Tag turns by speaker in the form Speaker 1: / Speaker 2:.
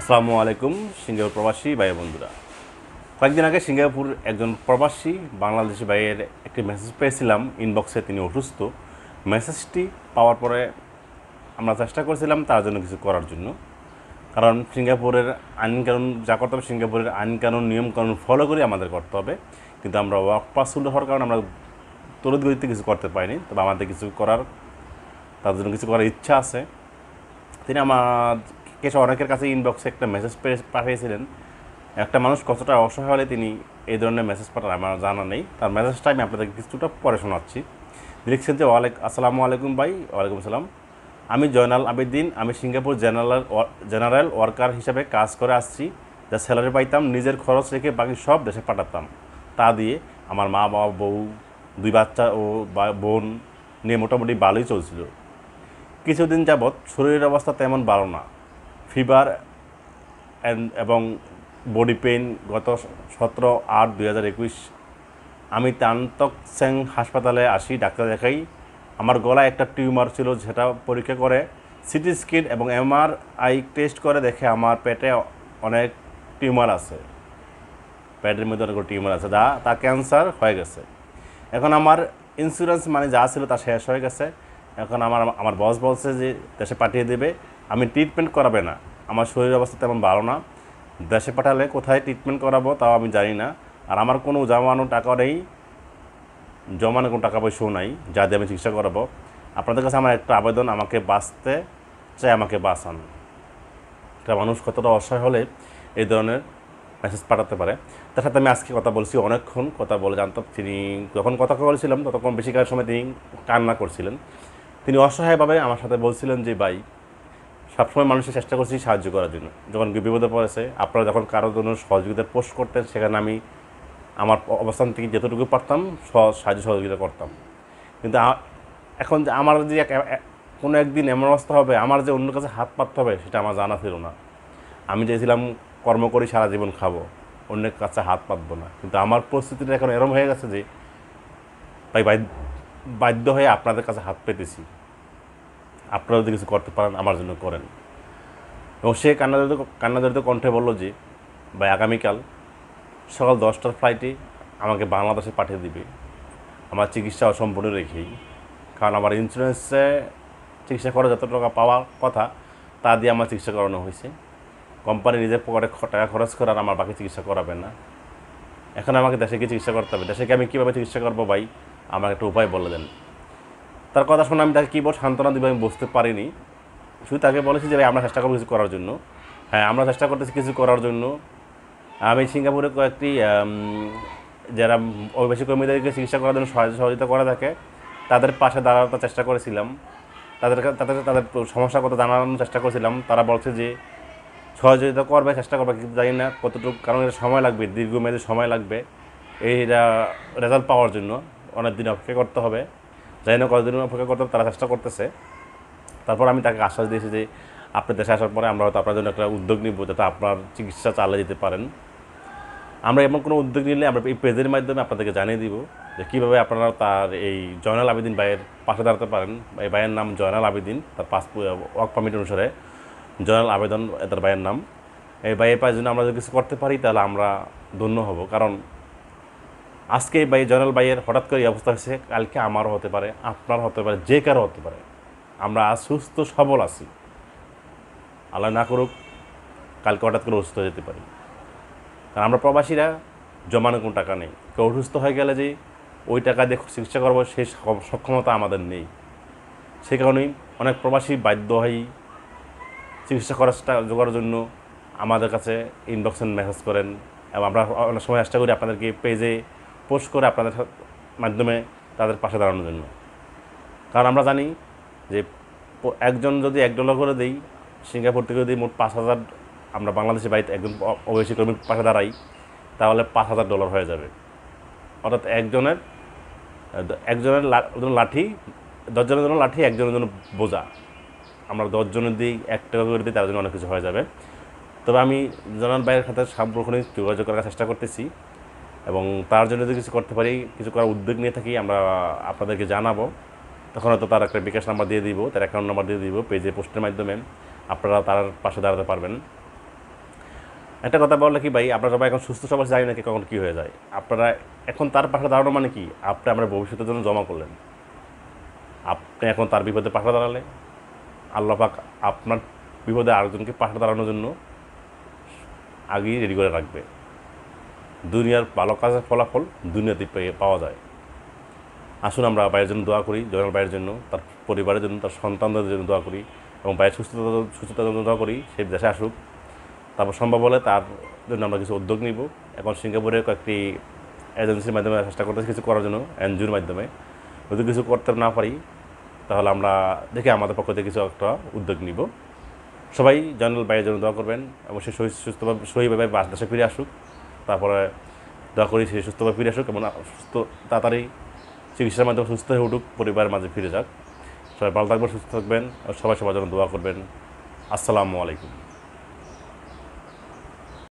Speaker 1: আসসালামু আলাইকুম সিঙ্গাপুর প্রবাসী ভাই বন্ধুরা কয়েকদিন আগে সিঙ্গাপুর একজন প্রবাসী বাংলাদেশি ভাইয়ের একটি মেসেজ পেয়েছিলাম ইনবক্সে তিনি অসুস্থ মেসেজটি পাওয়ার পরে আমরা চেষ্টা করেছিলাম তার জন্য কিছু করার জন্য কারণ সিঙ্গাপুরের আইন কানুন যা করতে হবে সিঙ্গাপুরের আইন কানুন নিয়মকানুন ফলো করে আমাদের করতে হবে কিন্তু আমরা ওয়ার্ক পাস হওয়ার কারণে আমরা তরুদ গতিতে কিছু করতে পারিনি তবে আমাদের কিছু করার তার জন্য কিছু করার ইচ্ছা আছে তিনি আমার এসে অনেকের কাছে ইনবক্সে একটা মেসেজ পাঠিয়েছিলেন একটা মানুষ কতটা অসহায় হলে তিনি এই ধরনের মেসেজ পাঠান আমার জানা নেই তার মেসেজটা আমি আপনাদেরকে কিছুটা পরে শোনাচ্ছি লিখছেন যে ওয়ালাইক আসসালামু আলাইকুম ভাই ওয়ালাইকুম আসসালাম আমি জয়নাল আবেদিন আমি সিঙ্গাপুর জেনারেল জেনারেল ওয়ার্কার হিসাবে কাজ করে আসছি যা স্যালারি পাইতাম নিজের খরচ রেখে বাকি সব দেশে পাঠাতাম তা দিয়ে আমার মা বাবা বউ দুই বাচ্চা ও বোন নিয়ে মোটামুটি ভালোই চলছিল কিছুদিন যাবৎ শরীরের অবস্থা তেমন ভালো না ফিভার এবং বডি পেইন গত সতেরো আট দুই হাজার একুশ আমি তানতক সেং হাসপাতালে আসি ডাক্তার দেখাই আমার গলায় একটা টিউমার ছিল সেটা পরীক্ষা করে সিটি স্কিন এবং এমআরআই টেস্ট করে দেখে আমার পেটে অনেক টিউমার আছে পেটের মধ্যে অনেক টিউমার আছে যা তা ক্যান্সার হয়ে গেছে এখন আমার ইন্স্যুরেন্স মানে যা ছিল তা শেষ হয়ে গেছে এখন আমার আমার বস বলছে যে দেশে পাঠিয়ে দেবে আমি ট্রিটমেন্ট করাবে না আমার শরীরের অবস্থা তেমন ভালো না দেশে পাঠালে কোথায় ট্রিটমেন্ট করাবো তাও আমি জানি না আর আমার কোনো জমানো টাকা নেই জমানো কোনো টাকা পয়সাও নাই যা দিয়ে আমি চিকিৎসা করাবো আপনাদের কাছে আমার একটা আবেদন আমাকে বাঁচতে চাই আমাকে বাঁচান একটা মানুষ কতটা অসহায় হলে এই ধরনের মেসেজ পাঠাতে পারে তার সাথে আমি আজকে কথা বলছি অনেকক্ষণ কথা বলে জানতাম তিনি যখন কথা বলছিলাম ততক্ষণ বেশিরভাগ সময় তিনি কান্না করছিলেন তিনি অসহায়ভাবে আমার সাথে বলছিলেন যে ভাই সবসময় মানুষের চেষ্টা করছি সাহায্য করার জন্য যখন বিপদে পড়েছে আপনারা যখন কারো জন্য সহযোগিতা পোস্ট করতেন সেখানে আমি আমার অবস্থান থেকে যতটুকু পারতাম সাহায্য সহযোগিতা করতাম কিন্তু এখন যে আমার যে কোনো একদিন এমন অবস্থা হবে আমার যে অন্য কাছে হাত পাততে হবে সেটা আমার জানা ছিল না আমি চাইছিলাম কর্ম করি সারা জীবন খাবো অন্যের কাছে হাত পাতবো না কিন্তু আমার পরিস্থিতিটা এখন এরম হয়ে গেছে যে তাই বাধ্য হয়ে আপনাদের কাছে হাত পেতেছি আপনারা যদি কিছু করতে পারেন আমার জন্য করেন এবং সে কান্নাদারিত কান্নাদারিত কণ্ঠে বলল যে ভাই আগামীকাল সকাল দশটার ফ্লাইটে আমাকে বাংলাদেশে পাঠিয়ে দিবে আমার চিকিৎসা অসম্পূর্ণ রেখেই কারণ আমার ইন্স্যুরেন্সে চিকিৎসা খরচ যত টাকা পাওয়ার কথা তা দিয়ে আমার চিকিৎসা করানো হয়েছে কোম্পানি নিজের পকেটে টাকা খরচ করার আমার বাকি চিকিৎসা করাবে না এখন আমাকে দেশে গিয়ে চিকিৎসা করতে হবে দেশে গিয়ে আমি কীভাবে চিকিৎসা করবো ভাই আমাকে একটা উপায় বলে দেন তার কথা শুনে আমি তাকে কী বল সান্ত্বনা দিব আমি বুঝতে পারিনি শুধু তাকে বলেছি যে আমরা চেষ্টা করবো কিছু করার জন্য হ্যাঁ আমরা চেষ্টা করতেছি কিছু করার জন্য আমি সিঙ্গাপুরে কয়েকটি যারা অভিবাসী কর্মীদেরকে চিকিৎসা করার জন্য সহযোগিতা করা থাকে তাদের পাশে দাঁড়ানোর চেষ্টা করেছিলাম তাদের তাদের তাদের সমস্যার কথা জানানোর চেষ্টা করেছিলাম তারা বলছে যে সহযোগিতা করবে চেষ্টা করবে কিন্তু জানি না কতটুকু কারণ এটা সময় লাগবে দীর্ঘমেয়াদী সময় লাগবে এইটা রেজাল্ট পাওয়ার জন্য অনেক দিন অপেক্ষা করতে হবে যাই না কতদিন অপেক্ষা করতাম তারা চেষ্টা করতেছে তারপর আমি তাকে আশ্বাস দিয়েছি যে আপনি দেশে আসার পরে আমরা হয়তো আপনার জন্য একটা উদ্যোগ নিব যাতে আপনার চিকিৎসা চালিয়ে যেতে পারেন আমরা এমন কোনো উদ্যোগ নিলে আমরা এই পেজের মাধ্যমে আপনাদেরকে জানিয়ে দিব যে কীভাবে আপনারা তার এই জয়নাল আবেদিন ভাইয়ের পাশে দাঁড়াতে পারেন এই ভাইয়ের নাম জয়নাল আবেদিন তার পাসপোর্ট ওয়ার্ক পারমিট অনুসারে জয়নাল আবেদন তার ভাইয়ের নাম এই ভাইয়ের পাশে জন্য আমরা যদি কিছু করতে পারি তাহলে আমরা ধন্য হব কারণ আজকে এই জয়নাল ভাইয়ের হঠাৎ করে এই অবস্থা হয়েছে কালকে আমারও হতে পারে আপনার হতে পারে যে কারো হতে পারে আমরা আজ সুস্থ সবল আছি আল্লাহ না করুক কালকে হঠাৎ করে অসুস্থ যেতে পারি কারণ আমরা প্রবাসীরা জমানো কোনো টাকা নেই কেউ অসুস্থ হয়ে গেলে যে ওই টাকা দিয়ে চিকিৎসা করবো সেই সক্ষমতা আমাদের নেই সে কারণেই অনেক প্রবাসী বাধ্য হয়ে চিকিৎসা খরচটা জোগাড়ের জন্য আমাদের কাছে ইনবক্সেন মেসেজ করেন এবং আমরা অনেক সময় চেষ্টা করি আপনাদেরকে পেজে পোস্ট করে আপনাদের মাধ্যমে তাদের পাশে দাঁড়ানোর জন্য কারণ আমরা জানি যে একজন যদি এক ডলার করে দেই সিঙ্গাপুর থেকে যদি মোট পাঁচ হাজার আমরা বাংলাদেশে বাড়িতে একজন অবৈশী কর্মীর পাশে দাঁড়াই তাহলে পাঁচ হাজার ডলার হয়ে যাবে অর্থাৎ একজনের একজনের লাঠি দশজনের জন্য লাঠি একজনের জন্য বোঝা আমরা দশজনের দিই এক টাকা করে দিই তার জন্য অনেক কিছু হয়ে যাবে তবে আমি জনান বাইরের সাথে সাম্প্রক্ষণিক যোগাযোগ করার চেষ্টা করতেছি এবং তার জন্য যদি কিছু করতে পারি কিছু করার উদ্যোগ নিয়ে থাকি আমরা আপনাদেরকে জানাবো তখন হয়তো তার একটা বিকাশ নাম্বার দিয়ে দিব তার অ্যাকাউন্ট নাম্বার দিয়ে দিব পেজে পোস্টের মাধ্যমে আপনারা তার পাশে দাঁড়াতে পারবেন একটা কথা বললে কি ভাই আপনারা সবাই এখন সুস্থ সবাই জানি নাকি কখন কী হয়ে যায় আপনারা এখন তার পাশে দাঁড়ানো মানে কি আপনি আমরা ভবিষ্যতের জন্য জমা করলেন আপনি এখন তার বিপদে পাশে দাঁড়ালে আল্লাপাক আপনার বিপদে আরেকজনকে পাশে দাঁড়ানোর জন্য আগেই রেডি করে রাখবে দুনিয়ার ভালো কাজের ফলাফল দুনিয়াতে পেয়ে পাওয়া যায় আসুন আমরা বাইরের জন্য দোয়া করি জয়নাল বাইরের জন্য তার পরিবারের জন্য তার সন্তানদের জন্য দোয়া করি এবং বাইরের সুস্থতা সুস্থতার জন্য দোয়া করি সে দেশে আসুক তারপর সম্ভব হলে তার জন্য আমরা কিছু উদ্যোগ নিব এখন সিঙ্গাপুরে কয়েকটি এজেন্সির মাধ্যমে চেষ্টা করতেছি কিছু করার জন্য এনজিওর মাধ্যমে যদি কিছু করতে না পারি তাহলে আমরা দেখি আমাদের পক্ষ থেকে কিছু একটা উদ্যোগ নিব সবাই জয়নাল বাইরের জন্য দোয়া করবেন এবং সে সুস্থভাবে সহিভাবে দেশে ফিরে আসুক তারপরে দোয়া করি সে সুস্থতা ফিরে আসুক এবং সুস্থ তাড়াতাড়ি চিকিৎসার মাধ্যমে সুস্থ হয়ে উঠুক পরিবারের মাঝে ফিরে যাক সবাই ভালো থাকবেন সুস্থ থাকবেন আর সবাই সবার জন্য দোয়া করবেন আসসালামু আলাইকুম